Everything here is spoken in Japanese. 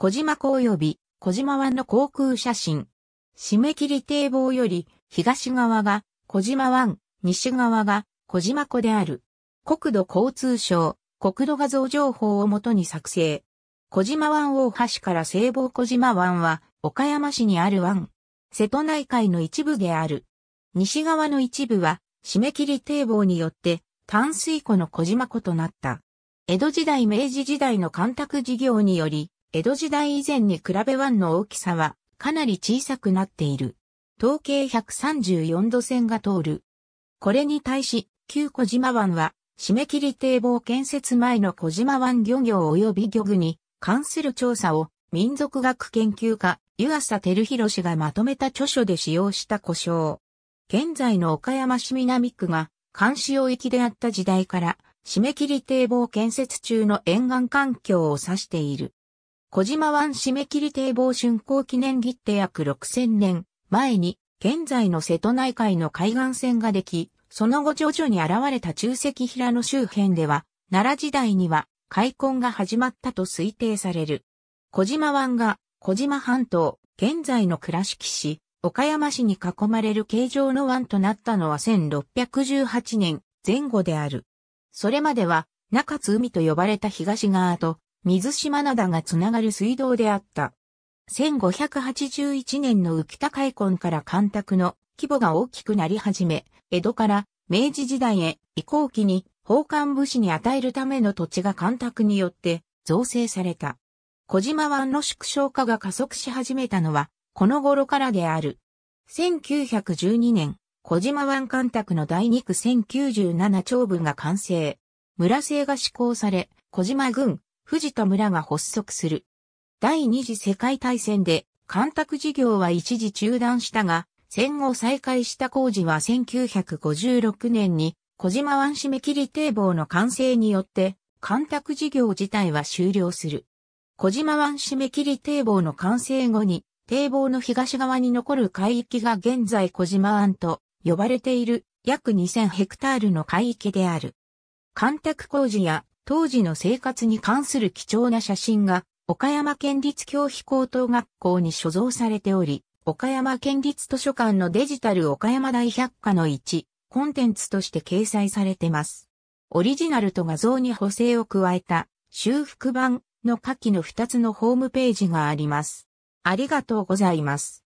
小島港及び小島湾の航空写真。締め切り堤防より東側が小島湾、西側が小島湖である。国土交通省、国土画像情報をもとに作成。小島湾大橋から西方小島湾は岡山市にある湾。瀬戸内海の一部である。西側の一部は締め切り堤防によって淡水湖の小島湖となった。江戸時代明治時代の干拓事業により、江戸時代以前に比べ湾の大きさはかなり小さくなっている。統計134度線が通る。これに対し、旧小島湾は、締め切り堤防建設前の小島湾漁業及び漁具に関する調査を民族学研究家湯浅照弘氏がまとめた著書で使用した故障。現在の岡山市南区が監視用域であった時代から締め切り堤防建設中の沿岸環境を指している。小島湾締め切り堤防竣工記念切手約6000年前に、現在の瀬戸内海の海岸線ができ、その後徐々に現れた中石平の周辺では、奈良時代には開墾が始まったと推定される。小島湾が小島半島、現在の倉敷市、岡山市に囲まれる形状の湾となったのは1618年前後である。それまでは中津海と呼ばれた東側と水島灘がつながる水道であった。1581年の浮田開墾から干拓の規模が大きくなり始め、江戸から明治時代へ移行期に奉還武士に与えるための土地が干拓によって造成された。小島湾の縮小化が加速し始めたのは、この頃からである。1912年、小島湾干拓の第2区1097長分が完成。村制が施行され、小島郡、藤田村が発足する。第二次世界大戦で、干拓事業は一時中断したが、戦後再開した工事は1956年に、小島湾締め切り堤防の完成によって、干拓事業自体は終了する。小島湾締め切り堤防の完成後に、堤防の東側に残る海域が現在小島湾と呼ばれている約2000ヘクタールの海域である。干拓工事や当時の生活に関する貴重な写真が、岡山県立教費高等学校に所蔵されており、岡山県立図書館のデジタル岡山大百科の1、コンテンツとして掲載されてます。オリジナルと画像に補正を加えた、修復版の下記の2つのホームページがあります。ありがとうございます。